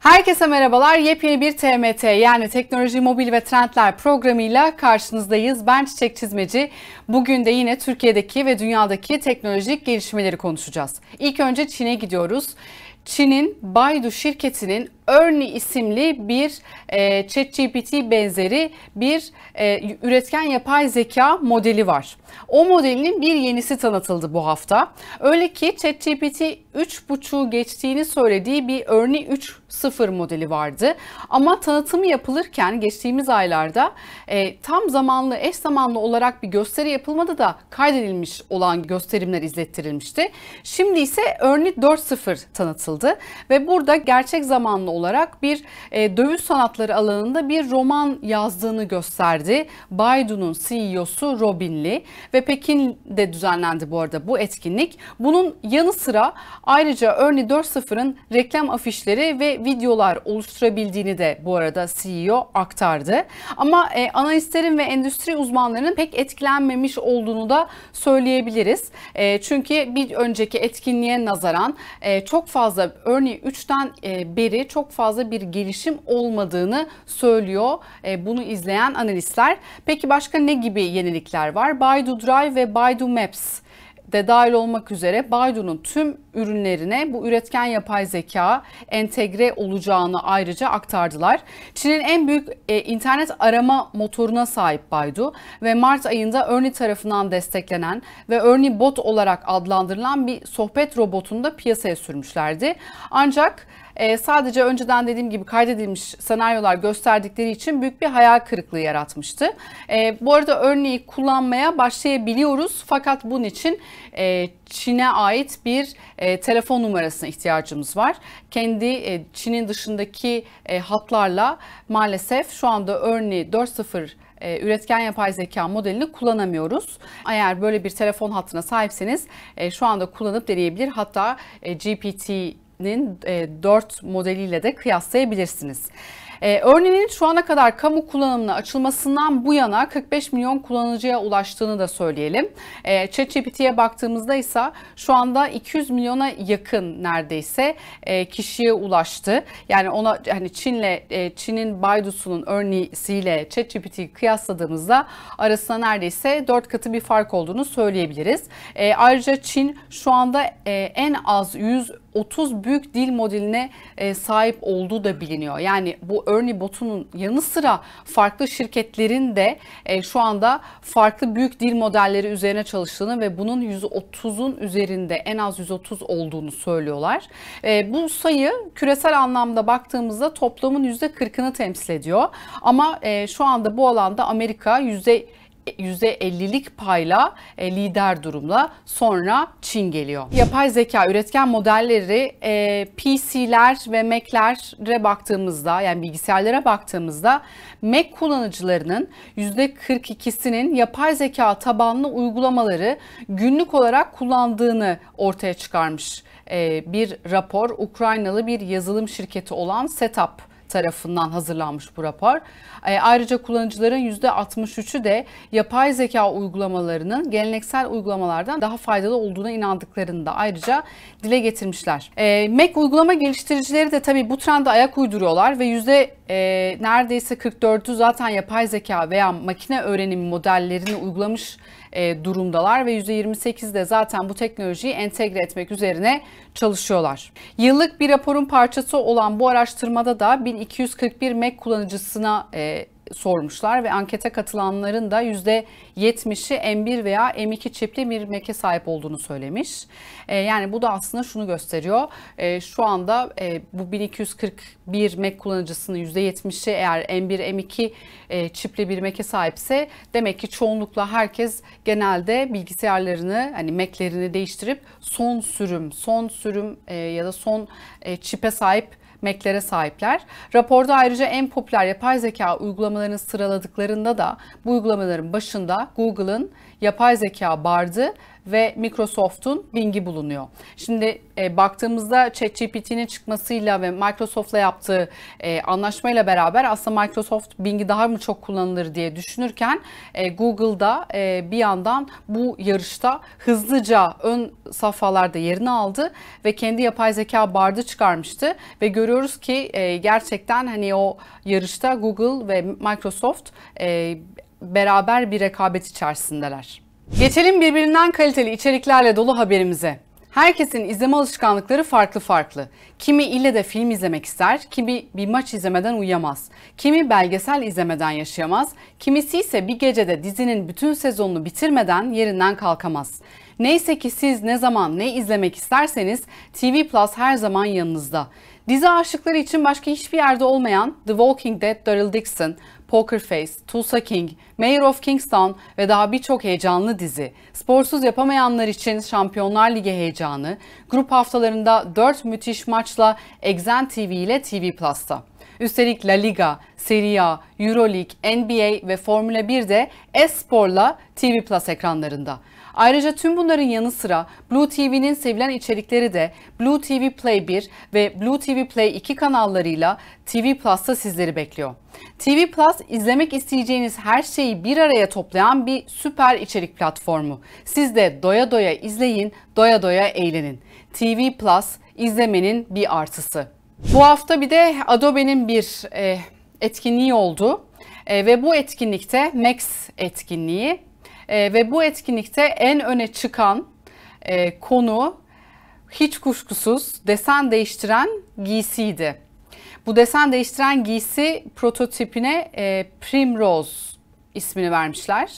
Herkese merhabalar. Yepyeni bir TMT yani Teknoloji Mobil ve Trendler programıyla karşınızdayız. Ben Çiçek Çizmeci. Bugün de yine Türkiye'deki ve dünyadaki teknolojik gelişmeleri konuşacağız. İlk önce Çin'e gidiyoruz. Çin'in Baidu şirketinin Ernie isimli bir e, ChatGPT benzeri bir e, üretken yapay zeka modeli var. O modelin bir yenisi tanıtıldı bu hafta. Öyle ki ChatGPT 3.5'u geçtiğini söylediği bir Ernie 3.0 modeli vardı. Ama tanıtımı yapılırken geçtiğimiz aylarda e, tam zamanlı eş zamanlı olarak bir gösteri yapılmadı da kaydedilmiş olan gösterimler izlettirilmişti. Şimdi ise Ernie 4.0 tanıtıldı ve burada gerçek zamanlı olarak olarak bir e, dövüş sanatları alanında bir roman yazdığını gösterdi. Baidu'nun CEO'su Robin Lee ve Pekin'de düzenlendi bu arada bu etkinlik. Bunun yanı sıra ayrıca Örni 4.0'ın reklam afişleri ve videolar oluşturabildiğini de bu arada CEO aktardı. Ama e, analistlerin ve endüstri uzmanlarının pek etkilenmemiş olduğunu da söyleyebiliriz. E, çünkü bir önceki etkinliğe nazaran e, çok fazla örneği 3'ten e, beri çok çok fazla bir gelişim olmadığını söylüyor e, bunu izleyen analistler. Peki başka ne gibi yenilikler var? Baidu Drive ve Baidu Maps de dahil olmak üzere Baidu'nun tüm ürünlerine bu üretken yapay zeka entegre olacağını ayrıca aktardılar. Çin'in en büyük e, internet arama motoruna sahip Baidu ve Mart ayında Ernie tarafından desteklenen ve Ernie Bot olarak adlandırılan bir sohbet robotunu da piyasaya sürmüşlerdi. Ancak e, sadece önceden dediğim gibi kaydedilmiş senaryolar gösterdikleri için büyük bir hayal kırıklığı yaratmıştı. E, bu arada örneği kullanmaya başlayabiliyoruz fakat bunun için e, Çin'e ait bir e, telefon numarasına ihtiyacımız var. Kendi e, Çin'in dışındaki e, hatlarla maalesef şu anda örneği 4.0 e, üretken yapay zeka modelini kullanamıyoruz. Eğer böyle bir telefon hattına sahipseniz e, şu anda kullanıp deneyebilir. Hatta e, GPT nin e, 4 modeliyle de kıyaslayabilirsiniz. Ee, örneğin şu ana kadar kamu kullanımına açılmasından bu yana 45 milyon kullanıcıya ulaştığını da söyleyelim. Ee, ChatGPT'ye baktığımızda ise şu anda 200 milyona yakın neredeyse e, kişiye ulaştı. Yani ona hani Çin'le e, Çin'in Baidu'sunun örneğiyle ChatGPT'yi kıyasladığımızda arasında neredeyse 4 katı bir fark olduğunu söyleyebiliriz. E, ayrıca Çin şu anda e, en az 100 30 büyük dil modeline e, sahip olduğu da biliniyor. Yani bu Ernie Bot'un yanı sıra farklı şirketlerin de e, şu anda farklı büyük dil modelleri üzerine çalıştığını ve bunun 130'un üzerinde en az 130 olduğunu söylüyorlar. E, bu sayı küresel anlamda baktığımızda toplamın %40'ını temsil ediyor. Ama şu anda bu alanda Amerika %50'lik payla e, lider durumla Sonra Çin geliyor. Yapay zeka üretken modelleri e, PC'ler ve Mac'lere baktığımızda yani bilgisayarlara baktığımızda Mac kullanıcılarının %42'sinin yapay zeka tabanlı uygulamaları günlük olarak kullandığını ortaya çıkarmış e, bir rapor Ukraynalı bir yazılım şirketi olan Setup tarafından hazırlanmış bu rapor. E, ayrıca kullanıcıların %63'ü de yapay zeka uygulamalarının geleneksel uygulamalardan daha faydalı olduğuna inandıklarını da ayrıca dile getirmişler. E, Mac uygulama geliştiricileri de tabii bu trende ayak uyduruyorlar ve yüzde e, neredeyse 44'ü zaten yapay zeka veya makine öğrenimi modellerini uygulamış e, durumdalar ve %28 de zaten bu teknolojiyi entegre etmek üzerine çalışıyorlar. Yıllık bir raporun parçası olan bu araştırmada da 1241 Mac kullanıcısına e, sormuşlar ve ankete katılanların da %70'i M1 veya M2 çipli bir Mac'e sahip olduğunu söylemiş. E, yani bu da aslında şunu gösteriyor. E, şu anda e, bu 1241 Mac kullanıcısının %70'i eğer M1, M2 e, çipli bir Mac'e sahipse demek ki çoğunlukla herkes genelde bilgisayarlarını hani Mac'lerini değiştirip son sürüm, son sürüm ya da son çipe sahip Mac'lere sahipler. Raporda ayrıca en popüler yapay zeka uygulamalarını sıraladıklarında da bu uygulamaların başında Google'ın yapay zeka bardı ve Microsoft'un Bing'i bulunuyor. Şimdi e, baktığımızda ChatGPT'nin çıkmasıyla ve Microsoft'la yaptığı e, anlaşmayla beraber aslında Microsoft Bing'i daha mı çok kullanılır diye düşünürken e, Google'da e, bir yandan bu yarışta hızlıca ön safhalarda yerini aldı ve kendi yapay zeka bardı çıkarmıştı ve görüyoruz ki e, gerçekten hani o yarışta Google ve Microsoft e, beraber bir rekabet içerisindeler. Geçelim birbirinden kaliteli içeriklerle dolu haberimize. Herkesin izleme alışkanlıkları farklı farklı. Kimi ile de film izlemek ister, kimi bir maç izlemeden uyuyamaz, kimi belgesel izlemeden yaşayamaz, kimisi ise bir gecede dizinin bütün sezonunu bitirmeden yerinden kalkamaz. Neyse ki siz ne zaman ne izlemek isterseniz TV Plus her zaman yanınızda. Dizi aşıkları için başka hiçbir yerde olmayan The Walking Dead Daryl Dixon, Poker Face, Tulsa King, Mayor of Kingstown ve daha birçok heyecanlı dizi, sporsuz yapamayanlar için Şampiyonlar Ligi heyecanı, grup haftalarında 4 müthiş maçla Exen TV ile TV Plus'ta. Üstelik La Liga, Serie A, Euroleague, NBA ve Formula 1 de Espor'la TV Plus ekranlarında. Ayrıca tüm bunların yanı sıra Blue TV'nin sevilen içerikleri de Blue TV Play 1 ve Blue TV Play 2 kanallarıyla TV Plus'ta sizleri bekliyor. TV Plus izlemek isteyeceğiniz her şeyi bir araya toplayan bir süper içerik platformu. Siz de doya doya izleyin, doya doya eğlenin. TV Plus izlemenin bir artısı. Bu hafta bir de Adobe'nin bir e, etkinliği oldu. E, ve bu etkinlikte Max etkinliği ee, ve bu etkinlikte en öne çıkan e, konu hiç kuşkusuz desen değiştiren giysiydi. Bu desen değiştiren giysi prototipine e, Primrose ismini vermişler.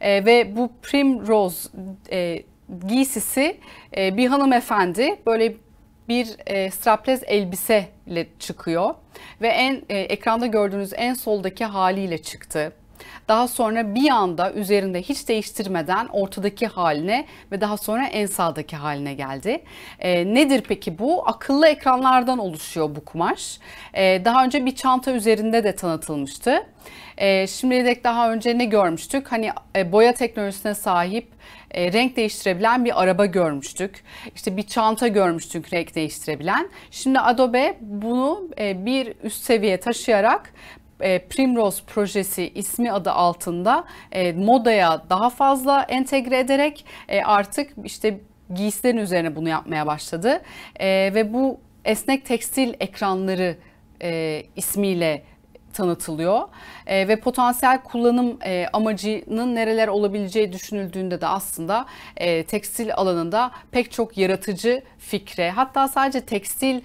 E, ve bu Primrose e, giysisi e, bir hanımefendi böyle bir e, straplez elbiseyle çıkıyor ve en e, ekranda gördüğünüz en soldaki haliyle çıktı. Daha sonra bir anda üzerinde hiç değiştirmeden ortadaki haline ve daha sonra en sağdaki haline geldi. E, nedir peki bu? Akıllı ekranlardan oluşuyor bu kumaş. E, daha önce bir çanta üzerinde de tanıtılmıştı. E, şimdiye dek daha önce ne görmüştük? Hani e, boya teknolojisine sahip e, renk değiştirebilen bir araba görmüştük. İşte bir çanta görmüştük renk değiştirebilen. Şimdi Adobe bunu e, bir üst seviye taşıyarak e, Primrose projesi ismi adı altında e, modaya daha fazla entegre ederek e, artık işte giysilerin üzerine bunu yapmaya başladı. E, ve bu esnek tekstil ekranları ismiyle tanıtılıyor ve potansiyel kullanım amacının nereler olabileceği düşünüldüğünde de aslında tekstil alanında pek çok yaratıcı fikre hatta sadece tekstil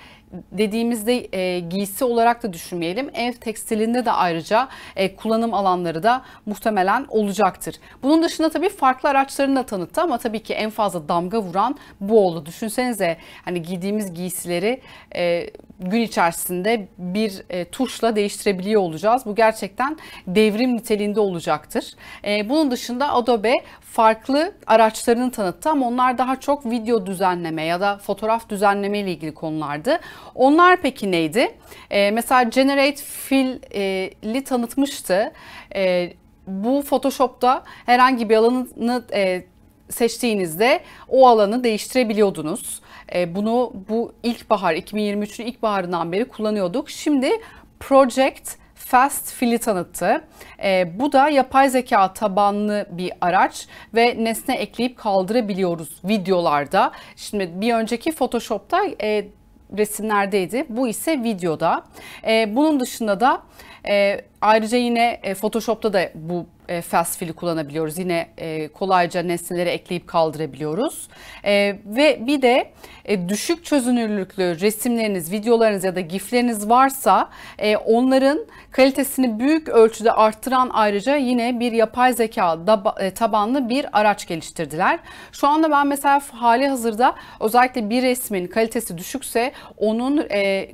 dediğimizde e, giysi olarak da düşünmeyelim. Ev tekstilinde de ayrıca e, kullanım alanları da muhtemelen olacaktır. Bunun dışında tabii farklı araçlarını da tanıttı ama tabii ki en fazla damga vuran bu oldu. Düşünsenize hani giydiğimiz giysileri e, gün içerisinde bir e, tuşla değiştirebiliyor olacağız. Bu gerçekten devrim niteliğinde olacaktır. E, bunun dışında Adobe farklı araçlarını tanıttı ama onlar daha çok video düzenleme ya da fotoğraf düzenleme ile ilgili konulardı. Onlar peki neydi? E, mesela Generate Fill'i e, tanıtmıştı. E, bu Photoshop'ta herhangi bir alanını e, seçtiğinizde o alanı değiştirebiliyordunuz. E, bunu bu ilkbahar 2023'ün ilkbaharından beri kullanıyorduk. Şimdi Project Fast Fill'i tanıttı. E, bu da yapay zeka tabanlı bir araç ve nesne ekleyip kaldırabiliyoruz videolarda. Şimdi bir önceki Photoshop'ta e, resimlerdeydi. Bu ise videoda. E, bunun dışında da e, Ayrıca yine e, Photoshop'ta da bu e, fast fill'i kullanabiliyoruz. Yine e, kolayca nesneleri ekleyip kaldırabiliyoruz. ve bir de düşük çözünürlüklü resimleriniz, videolarınız ya da gifleriniz varsa onların kalitesini büyük ölçüde arttıran ayrıca yine bir yapay zeka tabanlı bir araç geliştirdiler. Şu anda ben mesela hali hazırda özellikle bir resmin kalitesi düşükse onun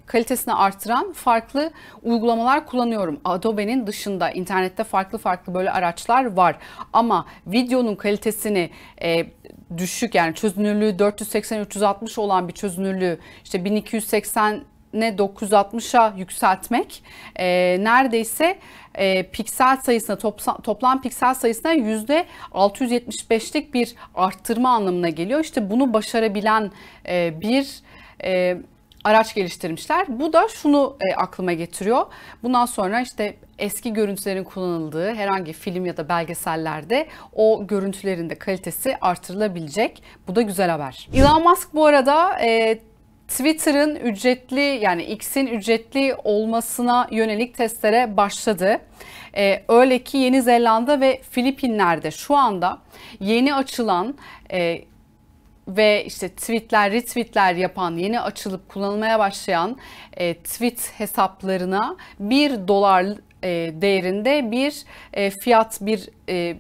kalitesini arttıran farklı uygulamalar kullanıyorum. Adobe şubenin dışında internette farklı farklı böyle araçlar var. Ama videonun kalitesini e, düşük yani çözünürlüğü 480-360 olan bir çözünürlüğü işte 1280 ne 960'a yükseltmek e, neredeyse e, piksel sayısına topsa, toplam piksel sayısına yüzde 675'lik bir arttırma anlamına geliyor. İşte bunu başarabilen e, bir e, araç geliştirmişler. Bu da şunu e, aklıma getiriyor. Bundan sonra işte eski görüntülerin kullanıldığı herhangi film ya da belgesellerde o görüntülerin de kalitesi artırılabilecek. Bu da güzel haber. Elon Musk bu arada e, Twitter'ın ücretli yani X'in ücretli olmasına yönelik testlere başladı. Ee, öyle ki Yeni Zelanda ve Filipinler'de şu anda yeni açılan e, ve işte tweetler, retweetler yapan, yeni açılıp kullanılmaya başlayan e, tweet hesaplarına 1 dolar e, değerinde bir e, fiyat bir e,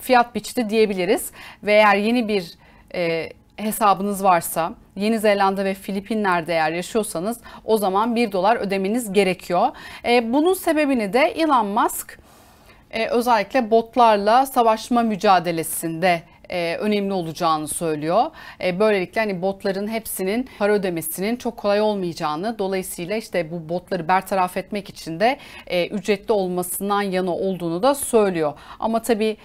fiyat biçti diyebiliriz. Ve eğer yeni bir e, hesabınız varsa Yeni Zelanda ve Filipinler'de eğer yaşıyorsanız o zaman 1 dolar ödemeniz gerekiyor. E, bunun sebebini de Elon Musk e, özellikle botlarla savaşma mücadelesinde e, önemli olacağını söylüyor. E, böylelikle hani botların hepsinin para ödemesinin çok kolay olmayacağını dolayısıyla işte bu botları bertaraf etmek için de e, ücretli olmasından yana olduğunu da söylüyor. Ama tabii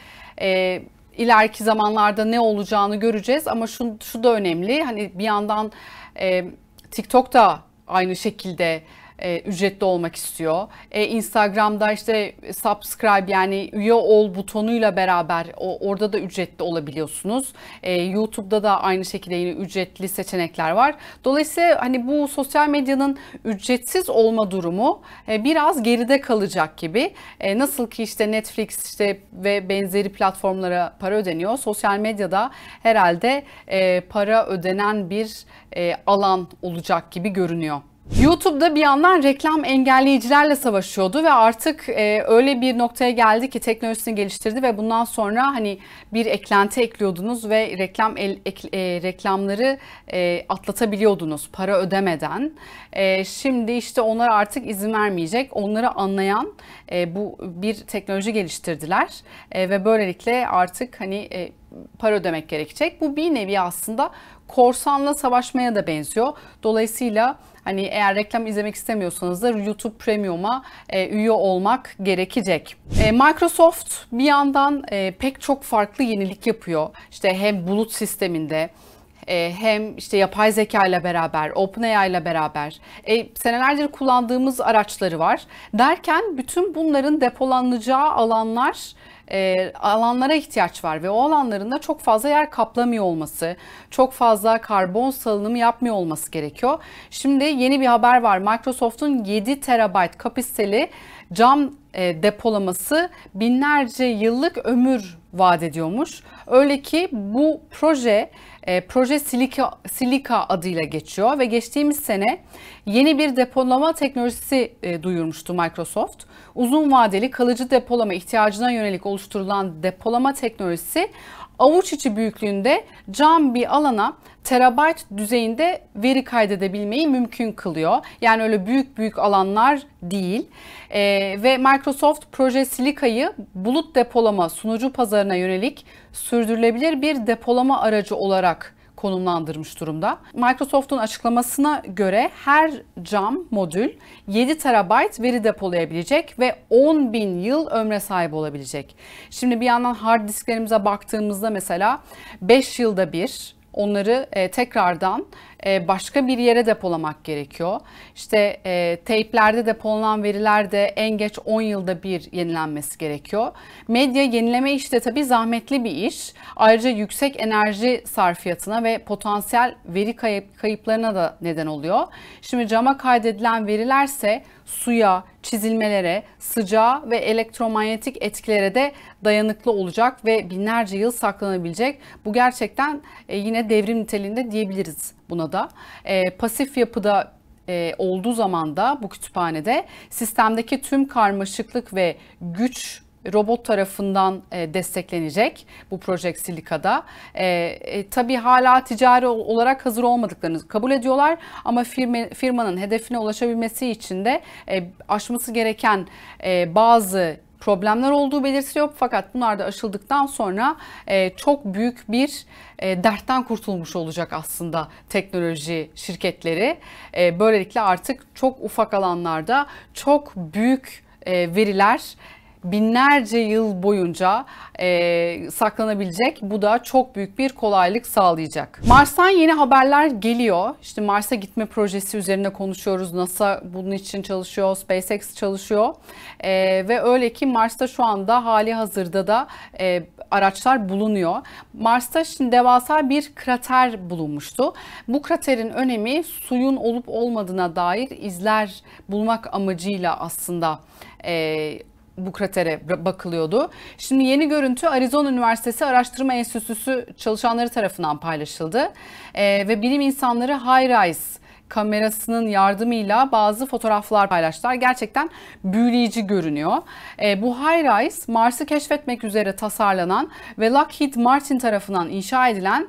e, ileriki zamanlarda ne olacağını göreceğiz ama şu, şu da önemli hani bir yandan e, TikTok da aynı şekilde e, ücretli olmak istiyor. E, Instagram'da işte subscribe yani üye ol butonuyla beraber o, orada da ücretli olabiliyorsunuz. E, YouTube'da da aynı şekilde yine ücretli seçenekler var. Dolayısıyla hani bu sosyal medyanın ücretsiz olma durumu e, biraz geride kalacak gibi. E, nasıl ki işte Netflix işte ve benzeri platformlara para ödeniyor. Sosyal medyada herhalde e, para ödenen bir e, alan olacak gibi görünüyor. YouTube'da bir yandan reklam engelleyicilerle savaşıyordu ve artık e, öyle bir noktaya geldi ki teknolojisini geliştirdi ve bundan sonra hani bir eklenti ekliyordunuz ve reklam el, ek, e, reklamları e, atlatabiliyordunuz para ödemeden. E, şimdi işte onlara artık izin vermeyecek. Onları anlayan e, bu bir teknoloji geliştirdiler e, ve böylelikle artık hani e, para ödemek gerekecek. Bu bir nevi aslında korsanla savaşmaya da benziyor. Dolayısıyla Hani eğer reklam izlemek istemiyorsanız da YouTube Premium'a e, üye olmak gerekecek. E, Microsoft bir yandan e, pek çok farklı yenilik yapıyor. İşte hem bulut sisteminde e, hem işte yapay zeka ile beraber, OpenAI ile beraber e, senelerdir kullandığımız araçları var. Derken bütün bunların depolanacağı alanlar e, alanlara ihtiyaç var ve o alanlarında çok fazla yer kaplamıyor olması, çok fazla karbon salınımı yapmıyor olması gerekiyor. Şimdi yeni bir haber var. Microsoft'un 7 terabayt kapasiteli cam e, depolaması binlerce yıllık ömür vaat ediyormuş. Öyle ki bu proje e, proje silika, silika adıyla geçiyor ve geçtiğimiz sene yeni bir depolama teknolojisi e, duyurmuştu Microsoft. Uzun vadeli kalıcı depolama ihtiyacına yönelik oluşturulan depolama teknolojisi avuç içi büyüklüğünde cam bir alana terabayt düzeyinde veri kaydedebilmeyi mümkün kılıyor. Yani öyle büyük büyük alanlar değil. E, ve Microsoft proje Silica'yı bulut depolama sunucu pazarına yönelik sürdürülebilir bir depolama aracı olarak konumlandırmış durumda. Microsoft'un açıklamasına göre her cam modül 7 terabayt veri depolayabilecek ve 10 bin yıl ömre sahip olabilecek. Şimdi bir yandan hard disklerimize baktığımızda mesela 5 yılda bir onları e, tekrardan e, başka bir yere depolamak gerekiyor. İşte e, teyplerde depolanan veriler de en geç 10 yılda bir yenilenmesi gerekiyor. Medya yenileme işi de tabii zahmetli bir iş. Ayrıca yüksek enerji sarfiyatına ve potansiyel veri kayıp, kayıplarına da neden oluyor. Şimdi cama kaydedilen verilerse suya, çizilmelere, sıcağa ve elektromanyetik etkilere de dayanıklı olacak ve binlerce yıl saklanabilecek. Bu gerçekten e, yine devrim niteliğinde diyebiliriz buna da. E, pasif yapıda e, olduğu zaman da bu kütüphanede sistemdeki tüm karmaşıklık ve güç robot tarafından e, desteklenecek bu Project Silica'da. E, e, tabii hala ticari olarak hazır olmadıklarını kabul ediyorlar ama firma, firmanın hedefine ulaşabilmesi için de e, aşması gereken e, bazı problemler olduğu belirtiliyor. Fakat bunlar da aşıldıktan sonra e, çok büyük bir e, dertten kurtulmuş olacak aslında teknoloji şirketleri. E, böylelikle artık çok ufak alanlarda çok büyük e, veriler binlerce yıl boyunca e, saklanabilecek. Bu da çok büyük bir kolaylık sağlayacak. Mars'tan yeni haberler geliyor. İşte Mars'a gitme projesi üzerine konuşuyoruz. NASA bunun için çalışıyor, SpaceX çalışıyor. E, ve öyle ki Mars'ta şu anda hali hazırda da e, araçlar bulunuyor. Mars'ta şimdi devasa bir krater bulunmuştu. Bu kraterin önemi suyun olup olmadığına dair izler bulmak amacıyla aslında e, bu kratere bakılıyordu. Şimdi yeni görüntü Arizona Üniversitesi Araştırma Enstitüsü çalışanları tarafından paylaşıldı. E, ve bilim insanları High Rise kamerasının yardımıyla bazı fotoğraflar paylaştılar. Gerçekten büyüleyici görünüyor. E, bu High Rise Mars'ı keşfetmek üzere tasarlanan ve Lockheed Martin tarafından inşa edilen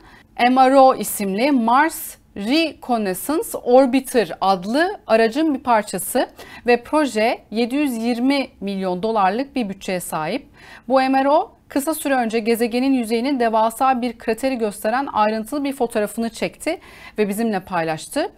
MRO isimli Mars Reconnaissance Orbiter adlı aracın bir parçası ve proje 720 milyon dolarlık bir bütçeye sahip. Bu MRO kısa süre önce gezegenin yüzeyinin devasa bir krateri gösteren ayrıntılı bir fotoğrafını çekti ve bizimle paylaştı.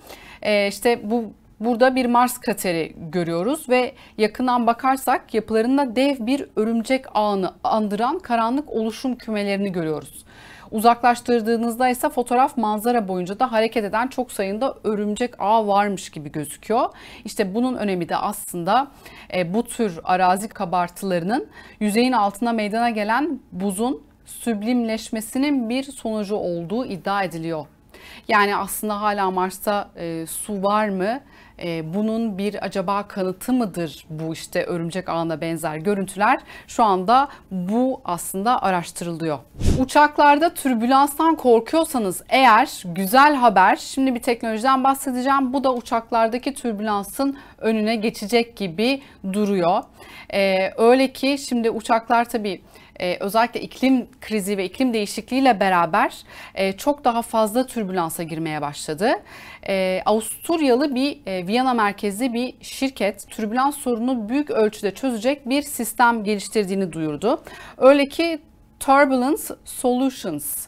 Ee, işte bu Burada bir Mars krateri görüyoruz ve yakından bakarsak yapılarında dev bir örümcek ağını andıran karanlık oluşum kümelerini görüyoruz. Uzaklaştırdığınızda ise fotoğraf manzara boyunca da hareket eden çok sayında örümcek ağ varmış gibi gözüküyor. İşte bunun önemi de aslında e, bu tür arazi kabartılarının yüzeyin altına meydana gelen buzun süblimleşmesinin bir sonucu olduğu iddia ediliyor. Yani aslında hala Mars'ta e, su var mı? e, bunun bir acaba kanıtı mıdır bu işte örümcek ağına benzer görüntüler şu anda bu aslında araştırılıyor. Uçaklarda türbülanstan korkuyorsanız eğer güzel haber şimdi bir teknolojiden bahsedeceğim bu da uçaklardaki türbülansın önüne geçecek gibi duruyor. E, öyle ki şimdi uçaklar tabii e, özellikle iklim krizi ve iklim değişikliğiyle beraber e, çok daha fazla türbülansa girmeye başladı. E, Avusturyalı bir e, Viyana merkezli bir şirket türbülans sorunu büyük ölçüde çözecek bir sistem geliştirdiğini duyurdu. Öyle ki Turbulence Solutions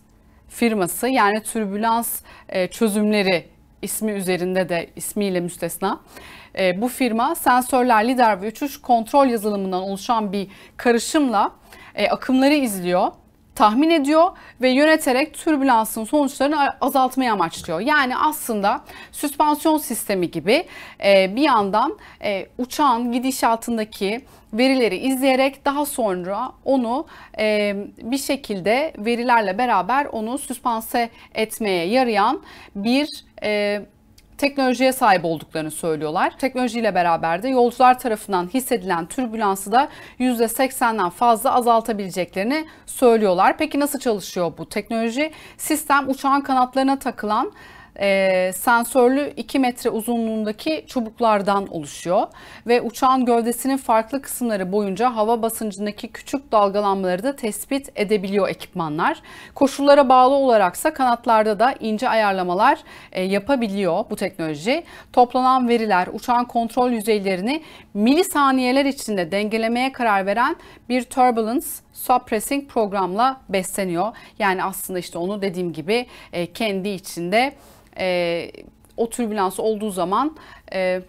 firması yani türbülans e, çözümleri ismi üzerinde de ismiyle müstesna. E, bu firma sensörler, lider ve uçuş kontrol yazılımından oluşan bir karışımla e, akımları izliyor tahmin ediyor ve yöneterek türbülansın sonuçlarını azaltmayı amaçlıyor. Yani aslında süspansiyon sistemi gibi e, bir yandan e, uçağın gidişatındaki verileri izleyerek daha sonra onu e, bir şekilde verilerle beraber onu süspanse etmeye yarayan bir e, teknolojiye sahip olduklarını söylüyorlar. Teknolojiyle beraber de yolcular tarafından hissedilen türbülansı da %80'den fazla azaltabileceklerini söylüyorlar. Peki nasıl çalışıyor bu teknoloji? Sistem uçağın kanatlarına takılan e, sensörlü 2 metre uzunluğundaki çubuklardan oluşuyor ve uçağın gövdesinin farklı kısımları boyunca hava basıncındaki küçük dalgalanmaları da tespit edebiliyor ekipmanlar. Koşullara bağlı olaraksa kanatlarda da ince ayarlamalar e, yapabiliyor bu teknoloji. Toplanan veriler uçağın kontrol yüzeylerini milisaniyeler içinde dengelemeye karar veren bir turbulence suppressing programla besleniyor. Yani aslında işte onu dediğim gibi e, kendi içinde e, o türbülans olduğu zaman e,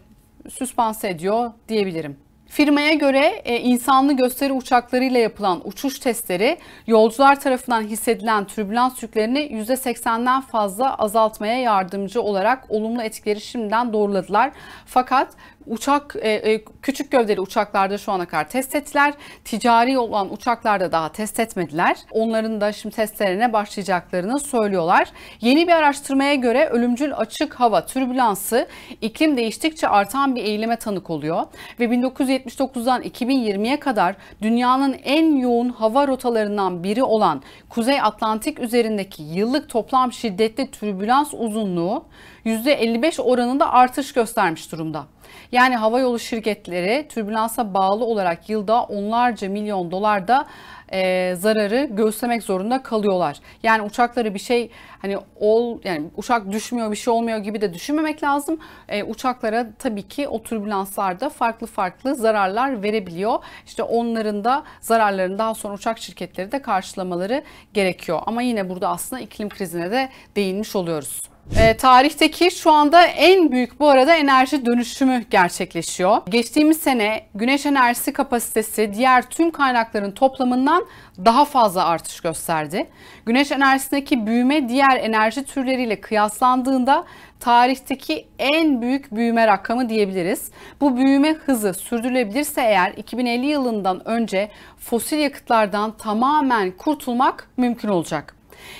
süspanse ediyor diyebilirim. Firmaya göre e, insanlı gösteri uçaklarıyla yapılan uçuş testleri yolcular tarafından hissedilen türbülans yüklerini %80'den fazla azaltmaya yardımcı olarak olumlu etkileri şimdiden doğruladılar. Fakat uçak e, e, küçük gövdeli uçaklarda şu ana kadar test ettiler. Ticari olan uçaklarda daha test etmediler. Onların da şimdi testlerine başlayacaklarını söylüyorlar. Yeni bir araştırmaya göre ölümcül açık hava türbülansı iklim değiştikçe artan bir eğilime tanık oluyor ve 1979'dan 2020'ye kadar dünyanın en yoğun hava rotalarından biri olan Kuzey Atlantik üzerindeki yıllık toplam şiddetli türbülans uzunluğu %55 oranında artış göstermiş durumda. Yani havayolu şirketleri türbülansa bağlı olarak yılda onlarca milyon dolar da e, zararı göstermek zorunda kalıyorlar. Yani uçakları bir şey hani ol yani uçak düşmüyor bir şey olmuyor gibi de düşünmemek lazım. E, uçaklara tabii ki o türbülanslarda farklı farklı zararlar verebiliyor. İşte onların da zararlarını daha sonra uçak şirketleri de karşılamaları gerekiyor. Ama yine burada aslında iklim krizine de değinmiş oluyoruz. E, tarihteki şu anda en büyük bu arada enerji dönüşümü gerçekleşiyor. Geçtiğimiz sene güneş enerjisi kapasitesi diğer tüm kaynakların toplamından daha fazla artış gösterdi. Güneş enerjisindeki büyüme diğer enerji türleriyle kıyaslandığında tarihteki en büyük büyüme rakamı diyebiliriz. Bu büyüme hızı sürdürülebilirse eğer 2050 yılından önce fosil yakıtlardan tamamen kurtulmak mümkün olacak.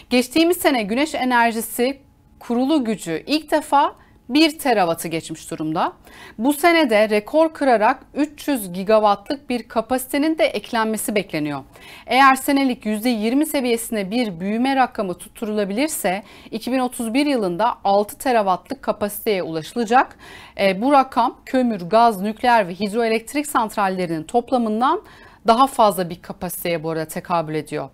Geçtiğimiz sene güneş enerjisi kurulu gücü ilk defa 1 teravatı geçmiş durumda. Bu senede rekor kırarak 300 gigawattlık bir kapasitenin de eklenmesi bekleniyor. Eğer senelik %20 seviyesine bir büyüme rakamı tutturulabilirse 2031 yılında 6 terawattlık kapasiteye ulaşılacak. E, bu rakam kömür, gaz, nükleer ve hidroelektrik santrallerinin toplamından daha fazla bir kapasiteye bu arada tekabül ediyor.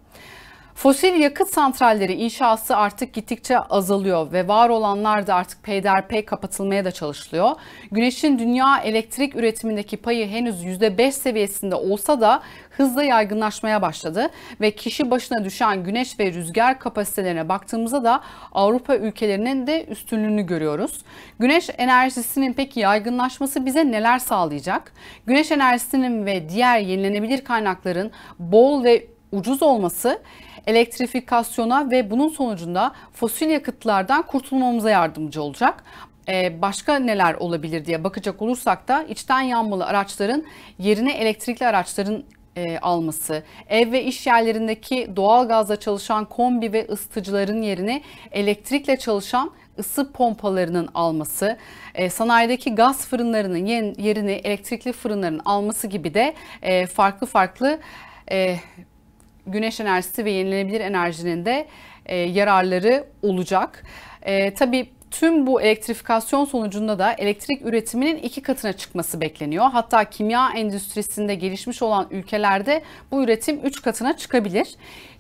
Fosil yakıt santralleri inşası artık gittikçe azalıyor ve var olanlar da artık peyderpey kapatılmaya da çalışılıyor. Güneşin dünya elektrik üretimindeki payı henüz %5 seviyesinde olsa da hızla yaygınlaşmaya başladı ve kişi başına düşen güneş ve rüzgar kapasitelerine baktığımızda da Avrupa ülkelerinin de üstünlüğünü görüyoruz. Güneş enerjisinin peki yaygınlaşması bize neler sağlayacak? Güneş enerjisinin ve diğer yenilenebilir kaynakların bol ve ucuz olması elektrifikasyona ve bunun sonucunda fosil yakıtlardan kurtulmamıza yardımcı olacak ee, başka neler olabilir diye bakacak olursak da içten yanmalı araçların yerine elektrikli araçların e, alması, ev ve iş yerlerindeki doğal gazla çalışan kombi ve ısıtıcıların yerine elektrikle çalışan ısı pompalarının alması, e, sanayideki gaz fırınlarının yerine elektrikli fırınların alması gibi de e, farklı farklı güneş enerjisi ve yenilenebilir enerjinin de e, yararları olacak. E, tabii tüm bu elektrifikasyon sonucunda da elektrik üretiminin iki katına çıkması bekleniyor. Hatta kimya endüstrisinde gelişmiş olan ülkelerde bu üretim üç katına çıkabilir.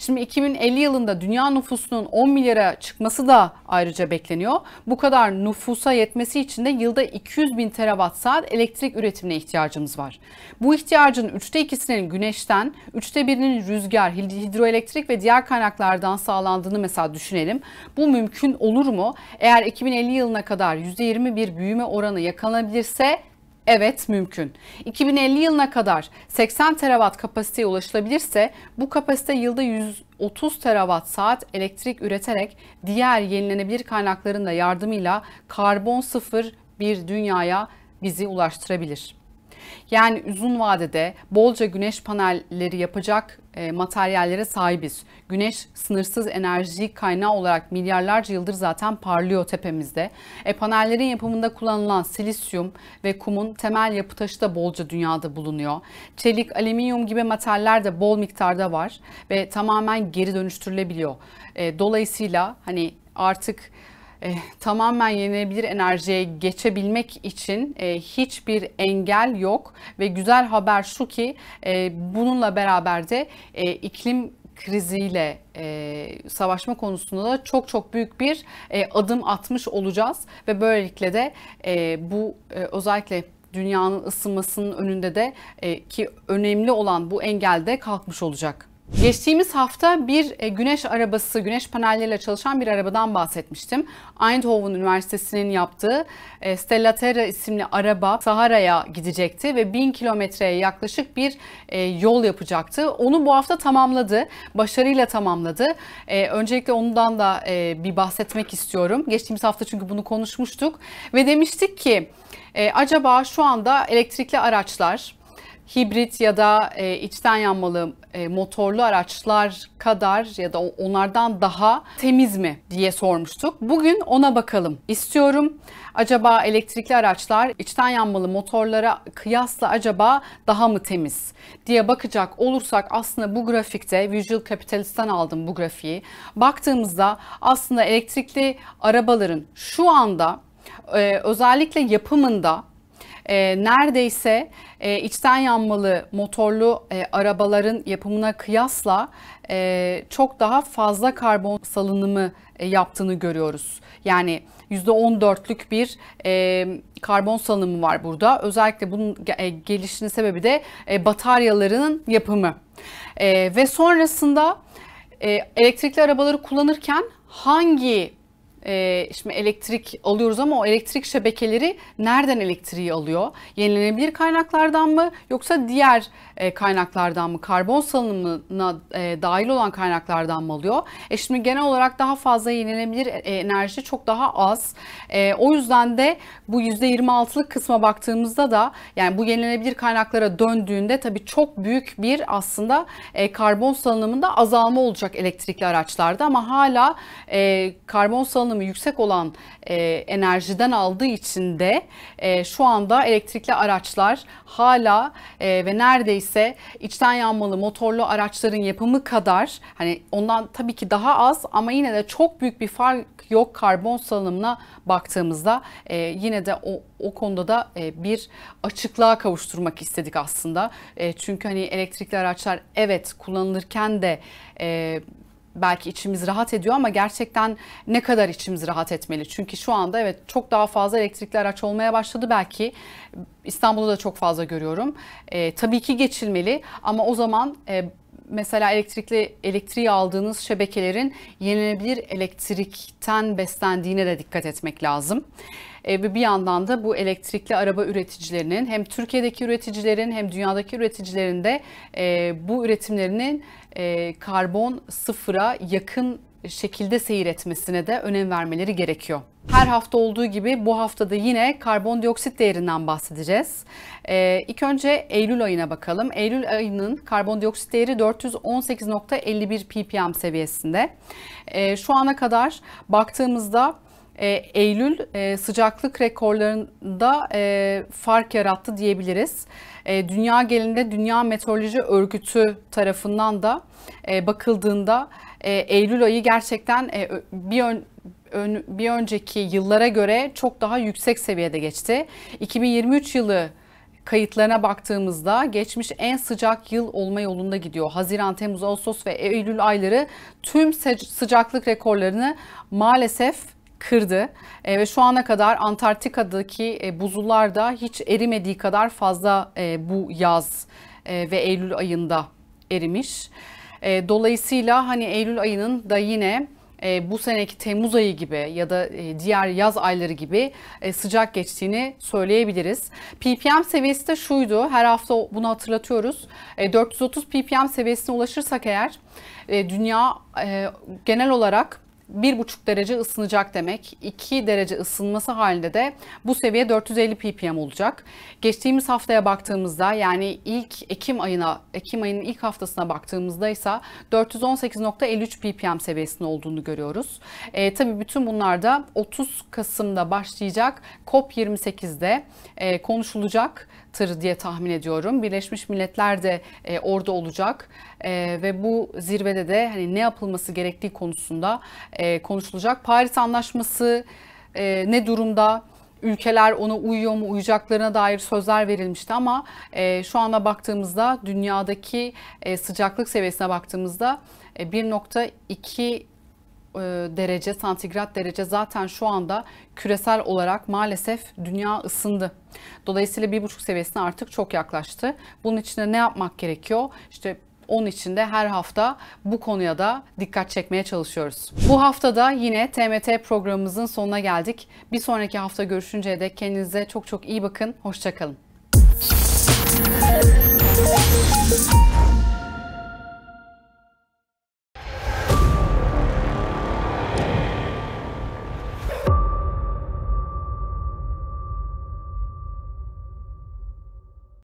Şimdi 2050 yılında dünya nüfusunun 10 milyara çıkması da ayrıca bekleniyor. Bu kadar nüfusa yetmesi için de yılda 200 bin terawatt saat elektrik üretimine ihtiyacımız var. Bu ihtiyacın 3'te 2'sinin güneşten, 3'te 1'inin rüzgar, hidroelektrik ve diğer kaynaklardan sağlandığını mesela düşünelim. Bu mümkün olur mu? Eğer 2050 yılına kadar %20 bir büyüme oranı yakalanabilirse Evet mümkün. 2050 yılına kadar 80 terawatt kapasiteye ulaşılabilirse bu kapasite yılda 130 terawatt saat elektrik üreterek diğer yenilenebilir kaynakların da yardımıyla karbon sıfır bir dünyaya bizi ulaştırabilir. Yani uzun vadede bolca güneş panelleri yapacak e, materyallere sahibiz. Güneş sınırsız enerji kaynağı olarak milyarlarca yıldır zaten parlıyor tepemizde. E, panellerin yapımında kullanılan silisyum ve kumun temel yapı taşı da bolca dünyada bulunuyor. Çelik, alüminyum gibi materyaller de bol miktarda var ve tamamen geri dönüştürülebiliyor. E, dolayısıyla hani artık e, tamamen yenilebilir enerjiye geçebilmek için e, hiçbir engel yok ve güzel haber şu ki e, bununla beraber de e, iklim kriziyle e, savaşma konusunda da çok çok büyük bir e, adım atmış olacağız ve böylelikle de e, bu e, özellikle dünyanın ısınmasının önünde de e, ki önemli olan bu engel de kalkmış olacak. Geçtiğimiz hafta bir e, güneş arabası, güneş panelleriyle çalışan bir arabadan bahsetmiştim. Eindhoven Üniversitesi'nin yaptığı e, Stella Terra isimli araba Sahara'ya gidecekti ve 1000 kilometreye yaklaşık bir e, yol yapacaktı. Onu bu hafta tamamladı, başarıyla tamamladı. Öncelikle ondan da bir bahsetmek istiyorum. Geçtiğimiz hafta çünkü bunu konuşmuştuk ve demiştik ki acaba şu anda elektrikli araçlar hibrit ya da e, içten yanmalı e, motorlu araçlar kadar ya da onlardan daha temiz mi diye sormuştuk. Bugün ona bakalım istiyorum. Acaba elektrikli araçlar içten yanmalı motorlara kıyasla acaba daha mı temiz diye bakacak olursak aslında bu grafikte Visual Capitalist'ten aldım bu grafiği. Baktığımızda aslında elektrikli arabaların şu anda e, özellikle yapımında e, neredeyse e, içten yanmalı motorlu e, arabaların yapımına kıyasla e, çok daha fazla karbon salınımı e, yaptığını görüyoruz. Yani %14'lük bir e, karbon salınımı var burada. Özellikle bunun e, gelişinin sebebi de e, bataryalarının yapımı. E, ve sonrasında e, elektrikli arabaları kullanırken hangi e, şimdi elektrik alıyoruz ama o elektrik şebekeleri nereden elektriği alıyor? Yenilenebilir kaynaklardan mı yoksa diğer e, kaynaklardan mı? Karbon salınımına e, dahil olan kaynaklardan mı alıyor? E şimdi genel olarak daha fazla yenilenebilir e, enerji çok daha az. E, o yüzden de bu %26'lık kısma baktığımızda da yani bu yenilenebilir kaynaklara döndüğünde tabii çok büyük bir aslında e, karbon salınımında azalma olacak elektrikli araçlarda ama hala e, karbon salınımı kullanımı yüksek olan e, enerjiden aldığı için de e, şu anda elektrikli araçlar hala e, ve neredeyse içten yanmalı motorlu araçların yapımı kadar hani ondan tabii ki daha az ama yine de çok büyük bir fark yok karbon salınımına baktığımızda e, yine de o, o konuda da e, bir açıklığa kavuşturmak istedik aslında. E, çünkü hani elektrikli araçlar evet kullanılırken de e, belki içimiz rahat ediyor ama gerçekten ne kadar içimiz rahat etmeli? Çünkü şu anda evet çok daha fazla elektrikli araç olmaya başladı belki. İstanbul'da da çok fazla görüyorum. E, tabii ki geçilmeli ama o zaman e, mesela elektrikli elektriği aldığınız şebekelerin yenilebilir elektrikten beslendiğine de dikkat etmek lazım. Ee, ve bir yandan da bu elektrikli araba üreticilerinin hem Türkiye'deki üreticilerin hem dünyadaki üreticilerin de e, bu üretimlerinin e, karbon sıfıra yakın şekilde seyretmesine de önem vermeleri gerekiyor. Her hafta olduğu gibi bu haftada yine karbondioksit değerinden bahsedeceğiz. Ee, ilk önce Eylül ayına bakalım. Eylül ayının karbondioksit değeri 418.51 ppm seviyesinde. Ee, şu ana kadar baktığımızda e, Eylül e, sıcaklık rekorlarında e, fark yarattı diyebiliriz. E, dünya genelinde Dünya Meteoroloji Örgütü tarafından da e, bakıldığında e, Eylül ayı gerçekten e, bir ön, ön, bir önceki yıllara göre çok daha yüksek seviyede geçti. 2023 yılı kayıtlarına baktığımızda geçmiş en sıcak yıl olma yolunda gidiyor. Haziran, Temmuz, Ağustos ve Eylül ayları tüm sıcaklık rekorlarını maalesef kırdı e, ve şu ana kadar Antarktika'daki e, buzullar hiç erimediği kadar fazla e, bu yaz e, ve Eylül ayında erimiş. E, dolayısıyla hani Eylül ayının da yine e, bu seneki Temmuz ayı gibi ya da e, diğer yaz ayları gibi e, sıcak geçtiğini söyleyebiliriz. PPM seviyesi de şuydu. Her hafta bunu hatırlatıyoruz. E, 430 PPM seviyesine ulaşırsak eğer e, dünya e, genel olarak 1,5 derece ısınacak demek. 2 derece ısınması halinde de bu seviye 450 ppm olacak. Geçtiğimiz haftaya baktığımızda yani ilk Ekim ayına, Ekim ayının ilk haftasına baktığımızda ise 418.53 ppm seviyesinde olduğunu görüyoruz. E, tabii bütün bunlar da 30 Kasım'da başlayacak COP28'de e, konuşulacak olacaktır diye tahmin ediyorum. Birleşmiş Milletler de e, orada olacak e, ve bu zirvede de hani ne yapılması gerektiği konusunda e, konuşulacak. Paris Anlaşması e, ne durumda? Ülkeler ona uyuyor mu, uyacaklarına dair sözler verilmişti ama e, şu anda baktığımızda dünyadaki e, sıcaklık seviyesine baktığımızda 1.2 e, e, derece, santigrat derece zaten şu anda küresel olarak maalesef dünya ısındı. Dolayısıyla bir buçuk seviyesine artık çok yaklaştı. Bunun içinde ne yapmak gerekiyor? İşte onun için de her hafta bu konuya da dikkat çekmeye çalışıyoruz. Bu haftada yine TMT programımızın sonuna geldik. Bir sonraki hafta görüşünceye dek kendinize çok çok iyi bakın. Hoşçakalın.